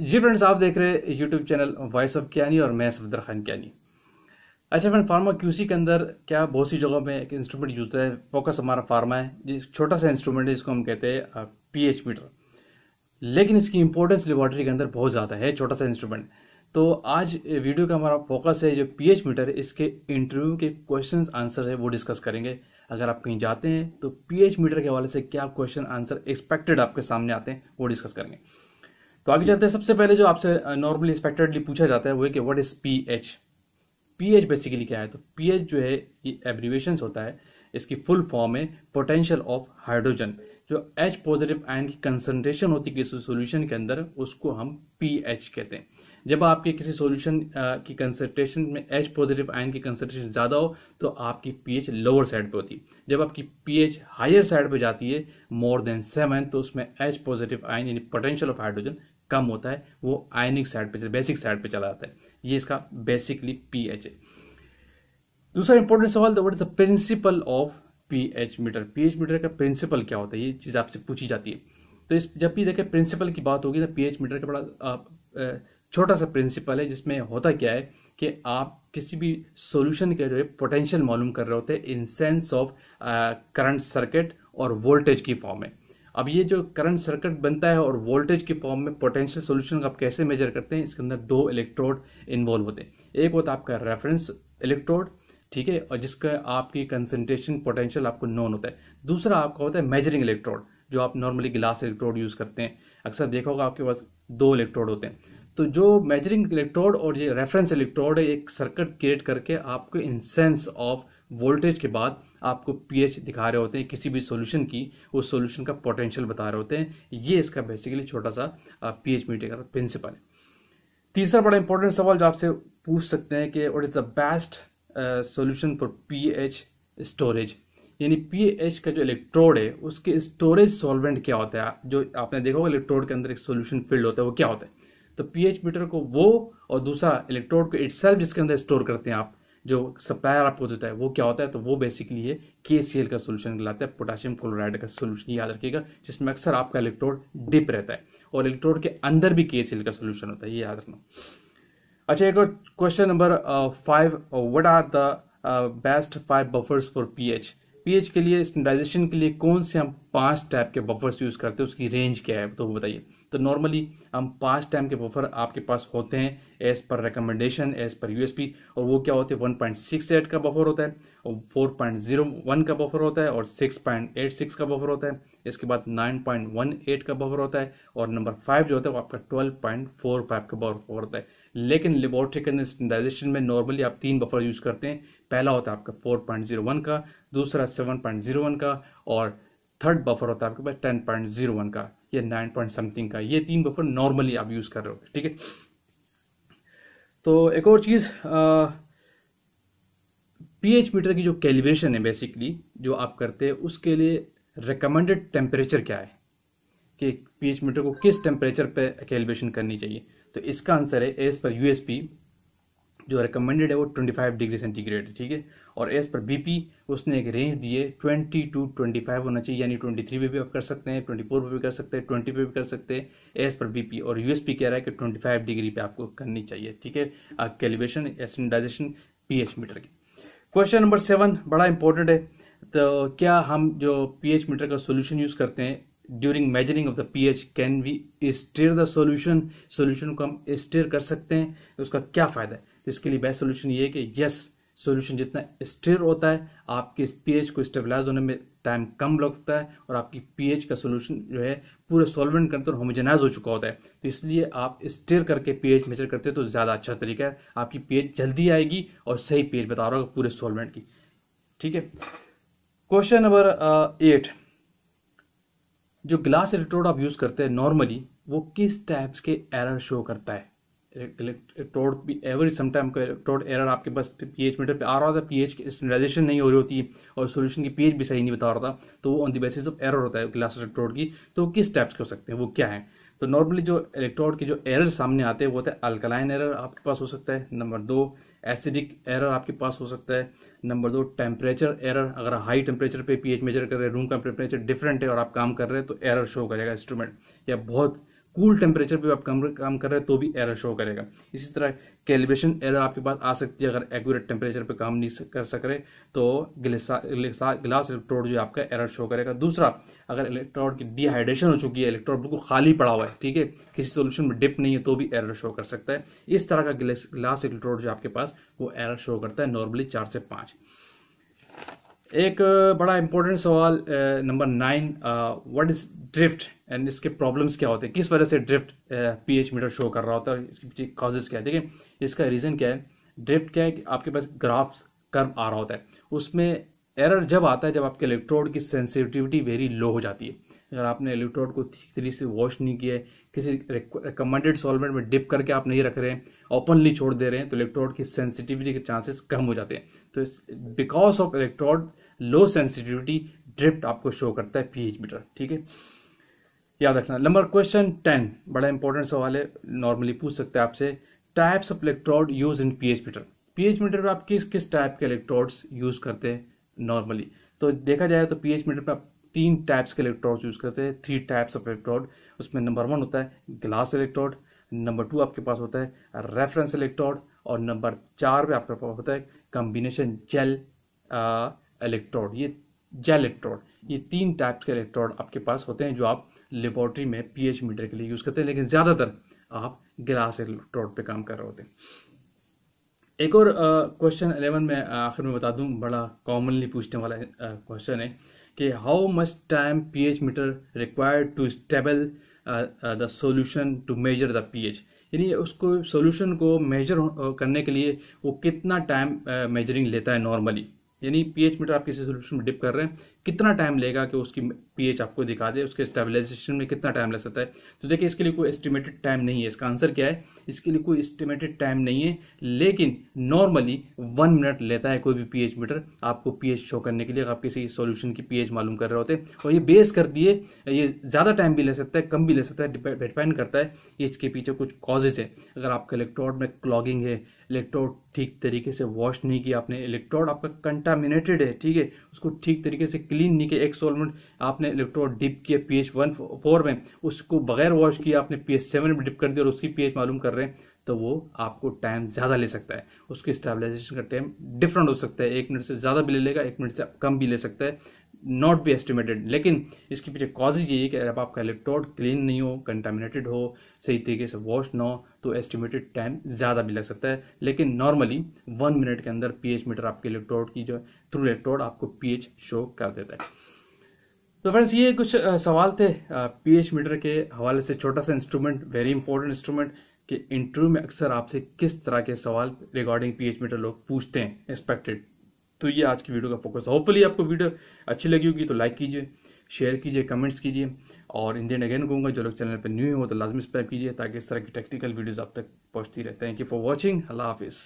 जी friends आप देख रहे हैं YouTube channel voice of Kenny और मैं सफदर खान कैनी अच्छा फ्रेंड फार्मा क्यूसी के अंदर क्या बहुत सी जगहों में एक इंस्ट्रूमेंट यूज होता है फोकस हमारा फार्मा है जिस छोटा सा इंस्ट्रूमेंट है जिसको हम कहते हैं पी एच मीटर लेकिन इसकी इंपॉर्टेंस लेबॉर्ट्री के अंदर बहुत ज़्यादा है छोटा सा इंस्ट्रूमेंट तो आज वीडियो का हमारा फोकस है जो पी एच मीटर इसके इंटरव्यू के क्वेश्चन आंसर है वो डिस्कस करेंगे अगर आप कहीं जाते हैं तो पी मीटर के हवाले से क्या क्वेश्चन आंसर एक्सपेक्टेड आपके सामने आते हैं वो डिस्कस करेंगे तो आगे चलते हैं सबसे पहले जो आपसे नॉर्मली इंस्पेक्टेडली पूछा जाता है वो है कि what is P H P H basically क्या है तो पी एच जो है ये एब्रीवेशन होता है इसकी फुल फॉर्म है पोटेंशियल ऑफ हाइड्रोजन जो एच पॉजिटिव आयन की कंसनट्रेशन होती है किसी सोल्यूशन के अंदर उसको हम पी एच कहते हैं जब आपके किसी सॉल्यूशन की कंसनट्रेशन में एच पॉजिटिव आयन की कंसनट्रेशन ज़्यादा हो तो आपकी पीएच लोअर साइड पे होती है जब आपकी पीएच हायर साइड पे जाती है मोर देन सेवन तो उसमें एच पॉजिटिव आयन यानी पोटेंशियल ऑफ हाइड्रोजन कम होता है वो आयनिक साइड पे बेसिक साइड पे चला जाता है ये इसका बेसिकली पी एच है दूसरा इंपॉर्टेंट सवाल what is the principle of P H meter P H meter का प्रिंसिपल क्या होता है ये चीज़ आपसे पूछी जाती है तो इस जब भी देखें प्रिंसिपल की बात होगी तो पी एच मीटर का बड़ा छोटा सा प्रिंसिपल है जिसमें होता क्या है कि आप किसी भी सॉल्यूशन के जो है पोटेंशियल मालूम कर रहे होते हैं in sense of current circuit और वोल्टेज की फॉर्म में अब ये जो करंट सर्किट बनता है और वोल्टेज के फॉर्म में पोटेंशियल सोल्यूशन आप कैसे मेजर करते हैं इसके अंदर दो इलेक्ट्रोड इन्वॉल्व होते हैं एक होता है आपका रेफरेंस इलेक्ट्रोड ठीक है और जिसका आपकी कंसनट्रेशन पोटेंशियल आपको नॉन होता है दूसरा आपका होता है मेजरिंग इलेक्ट्रोड जो आप नॉर्मली गिलास इलेक्ट्रोड यूज़ करते हैं अक्सर देखा होगा आपके पास दो इलेक्ट्रोड होते हैं तो जो मेजरिंग इलेक्ट्रोड और ये रेफरेंस इलेक्ट्रोड है एक सर्किट क्रिएट करके आपको इन सेंस ऑफ वोल्टेज के बाद आपको पीएच दिखा रहे होते हैं किसी भी सॉल्यूशन की उस सॉल्यूशन का पोटेंशियल बता रहे होते हैं ये इसका बेसिकली छोटा सा पीएच मीटर का प्रिंसिपल है तीसरा बड़ा इंपॉर्टेंट सवाल जो आपसे पूछ सकते हैं कि what is the best solution for PH storage यानी पीएच का जो इलेक्ट्रोड है उसके स्टोरेज सॉल्वेंट क्या होता है जो आपने देखा होगा इलेक्ट्रोड के अंदर एक सोल्यूशन फील्ड होता है वो क्या होता है तो पीएच मीटर को वो और दूसरा इलेक्ट्रोड को इट जिसके अंदर स्टोर करते हैं आप जो सप्लायर आपको देता है वो क्या होता है तो वो बेसिकली है के सी एल का सोल्यूशन कहलाता है पोटाशियम क्लोराइड का सोल्यूशन याद रखिएगा जिसमें अक्सर आपका इलेक्ट्रोड डिप रहता है और इलेक्ट्रोड के अंदर भी के सी एल का सोल्यूशन होता है ये याद रखना अच्छा एक question number five what are the best five buffers for P H P H के लिए स्टैंडाइजेशन के लिए कौन से हम पांच टाइप के बफर्स यूज करते हैं उसकी रेंज क्या है तो वो बताइए तो नॉर्मली हम पाँच टाइम के बफर आपके पास होते हैं as per recommendation as per USP और वो क्या होते हैं वन पॉइंट सिक्स एट का बफर होता है और फोर पॉइंट जीरो वन का बफर होता है और सिक्स पॉइंट एट सिक्स का बफर होता है इसके बाद नाइन पॉइंट वन एट का बफर होता है और नंबर फाइव जो होता है वो आपका ट्वेल्व पॉइंट फोर फाइव का बफर होता है लेकिन लेबोरेटरी के अंदर स्टैंडाइजेशन में नॉर्मली आप तीन बफर यूज़ करते हैं पहला होता है आपका फोर पॉइंट जीरो वन का दूसरा सेवन पॉइंट जीरो वन का और थर्ड बफर होता है आपके पास टेन पॉइंट जीरो वन का या नाइन पॉइंट समथिंग का ये तीन बफर नॉर्मली आप यूज़ कर रहे हो ठीक है तो एक और चीज़ पीएच मीटर की जो कैलिब्रेशन है बेसिकली जो आप करते हैं उसके लिए रिकमेंडेड टेम्परेचर क्या है कि पीएच मीटर को किस टेम्परेचर पे कैलिब्रेशन करनी चाहिए तो इसका आंसर है एज पर यूएसपी जो रिकमेंडेड है वो 25 डिग्री सेंटीग्रेड है ठीक है और एज पर बीपी उसने एक रेंज दी है ट्वेंटी टू फाइव होना चाहिए यानी ट्वेंटी थ्री पे भी आप कर सकते हैं ट्वेंटी फोर पे भी कर सकते हैं ट्वेंटी पे भी कर सकते हैं एज पर बीपी और यूएसपी कह रहा है कि ट्वेंटी फाइव डिग्री पे आपको करनी चाहिए ठीक है आप एसेंडाइजेशन पी एच मीटर की क्वेश्चन नंबर सेवन बड़ा इंपॉर्टेंट है तो क्या हम जो एच मीटर का सोल्यूशन यूज करते हैं during measuring of the P H can we stir the solution solution को हम स्टेयर कर सकते हैं उसका क्या फायदा है तो इसके लिए बेस्ट सोल्यूशन ये है कि यस सोल्यूशन जितना स्टेयर होता है आपके पीएच को स्टेबलाइज होने में टाइम कम लगता है और आपकी पीएच का सोल्यूशन जो है पूरे सॉल्वेंट करते और होमोजेनाइज हो चुका होता है तो इसलिए आप स्टेयर करके पीएच मेजर करते हैं तो ज़्यादा अच्छा तरीका है आपकी पीएच जल्दी आएगी और सही पीएच बता रहा होगा पूरे सॉल्वेंट की ठीक है क्वेश्चन नंबर एट जो ग्लास इलेक्ट्रोड आप यूज़ करते हैं नॉर्मली वो किस टाइप्स के एरर शो करता है इलेक्ट्रोड एवरी समटाइम का इलेक्ट्रोड एरर आपके पास एच मीटर पर आ रहा था पीएच की स्टैंडाइजेशन नहीं हो रही होती और सोल्यूशन की पी एच भी सही नहीं बता रहा था तो वो on the basis of error होता है ग्लास इलेक्ट्रोड की तो वो किस टाइप्स के हो सकते हैं वो क्या है तो नॉर्मली जो इलेक्ट्रोड के जो एरर सामने आते हैं वो होता है अल्कलाइन एरर आपके पास हो सकता है नंबर दो एसिडिक एरर आपके पास हो सकता है नंबर दो टेम्परेचर एरर अगर हाई टेम्परेचर पे एच मेजर कर रहे हैं रूम का टेम्परेचर डिफरेंट है और आप काम कर रहे हैं तो एरर शो करेगा इंस्ट्रूमेंट या बहुत कूल टेम्परेचर पे आप काम कर रहे हैं तो भी एरर शो करेगा इसी तरह कैलिब्रेशन एरर आपके पास आ सकती है अगर एक्यूरेट टेम्परेचर पे काम नहीं कर सक रहे तो गिलास इलेक्ट्रोड जो आपका एरर शो करेगा दूसरा अगर इलेक्ट्रोड की डिहाइड्रेशन हो चुकी है इलेक्ट्रोड बिल्कुल खाली पड़ा हुआ है ठीक है किसी सोल्यूशन में डिप नहीं है तो भी एरर शो कर सकता है इस तरह का ग्लास इलेक्ट्रोड जो आपके पास वो एरर शो करता है नॉर्मली चार से पाँच एक बड़ा इंपॉर्टेंट सवाल number nine what is drift and इसके प्रॉब्लम्स क्या होते हैं किस वजह से ड्रिफ्ट पीएच मीटर शो कर रहा होता है इसके पीछे कॉजेज क्या है देखिए इसका रीज़न क्या है ड्रिफ्ट क्या है कि आपके पास ग्राफ कर्व आ रहा होता है उसमें एरर जब आता है जब आपके इलेक्ट्रोड की सेंसिटिविटी वेरी लो हो जाती है अगर आपने इलेक्ट्रोड को ठीक तरीके से वॉश नहीं किया है किसी रिकमेंडेड सॉल्वेंट में डिप करके आप नहीं रख रहे हैं ओपनली छोड़ दे रहे हैं तो इलेक्ट्रोड की सेंसिटिविटी के चांसेस कम हो जाते हैं तो because of electrode low sensitivity drift आपको शो करता है पीएच मीटर ठीक है याद रखना नंबर क्वेश्चन टेन बड़ा इंपॉर्टेंट सवाल है नॉर्मली पूछ सकते हैं आपसे types of electrode use in PH meter PH meter पर आप किस किस टाइप के इलेक्ट्रोड्स यूज करते हैं नॉर्मली तो देखा जाए तो पीएच मीटर पर आप तीन टाइप्स के इलेक्ट्रॉड यूज़ करते हैं थ्री टाइप्स ऑफ इलेक्ट्रोड उसमें नंबर वन होता है ग्लास इलेक्ट्रॉड नंबर टू आपके पास होता है रेफरेंस इलेक्ट्रॉड और नंबर चार पे आपके पास होता है कॉम्बिनेशन जेल इलेक्ट्रॉड ये जेल इलेक्ट्रॉड ये तीन टाइप्स के इलेक्ट्रॉड आपके पास होते हैं जो आप लेबोरेटरी में पीएच मीटर के लिए यूज़ करते हैं लेकिन ज़्यादातर आप ग्लास इलेक्ट्रोड पे काम कर रहे होते हैं एक और क्वेश्चन uh, इलेवन में आखिर में बता दूं बड़ा कॉमनली पूछने वाला क्वेश्चन है कि how much time PH meter required to stable the solution to measure the PH यानी उसको सॉल्यूशन को मेजर uh, करने के लिए वो कितना टाइम मेजरिंग uh, लेता है नॉर्मली यानी पीएच मीटर आप किसी सोल्यूशन में डिप कर रहे हैं कितना टाइम लेगा कि उसकी पीएच आपको दिखा दे उसके स्टेबलाइजेशन में कितना टाइम लग सकता है तो देखिए इसके लिए कोई एस्टिमेटेड टाइम नहीं है इसका आंसर क्या है इसके लिए कोई एस्टिमेटेड टाइम नहीं है लेकिन नॉर्मली वन मिनट लेता है कोई भी पीएच मीटर आपको पीएच शो करने के लिए आप किसी सोल्यूशन की पीएच मालूम कर रहे होते हैं और ये बेस कर दिए ये ज़्यादा टाइम भी ले सकता है कम भी ले सकता है डिपेंड करता है ये इसके पीछे कुछ कॉजेज है अगर आपके इलेक्ट्रॉड में क्लॉगिंग है इलेक्ट्रोड ठीक तरीके से वॉश नहीं किया आपने इलेक्ट्रोड आपका कंटामिनेटेड है ठीक है उसको ठीक तरीके से क्लीन किया एक सोलमेंट आपने इलेक्ट्रोड डिप किया पीएच वन फोर में उसको बगैर वॉश किया आपने पीएच सेवन में डिप कर दिया और उसकी एच मालूम कर रहे हैं तो वो आपको टाइम ज़्यादा ले सकता है उसके स्टेबलाइजेशन का टाइम डिफरेंट हो सकता है एक मिनट से ज़्यादा भी ले लेगा एक मिनट से कम भी ले सकता है नॉट बी एस्टिमेटेड लेकिन इसके पीछे कॉजेज ये है कि अगर आपका इलेक्ट्रोड क्लीन नहीं हो कंटामिनेटेड हो सही तरीके से वॉश ना हो तो एस्टिमेटेड टाइम ज़्यादा भी लग सकता है लेकिन नॉर्मली वन मिनट के अंदर पीएच मीटर आपके इलेक्ट्रोड की जो थ्रू इलेक्ट्रोड आपको पीएच शो कर देता है तो फ्रेंड्स ये कुछ सवाल थे पीएच मीटर के हवाले से छोटा सा इंस्ट्रूमेंट वेरी इंपॉर्टेंट इंस्ट्रूमेंट कि इंटरव्यू में अक्सर आपसे किस तरह के सवाल रिगार्डिंग पीएच मीटर लोग पूछते हैं एक्सपेक्टेड तो ये आज की वीडियो का फोकस होपफुली आपको वीडियो अच्छी लगी होगी तो लाइक कीजिए शेयर कीजिए कमेंट्स कीजिए और इंडियन अगेन कहूँगा जो लोग चैनल पर न्यू हो तो लाजमी स्पैप कीजिए ताकि इस तरह की टेक्निकल वीडियोज़ आप तक पहुँचती रहे थैंक यू फॉर वॉचिंग अल्लाह हाफिज़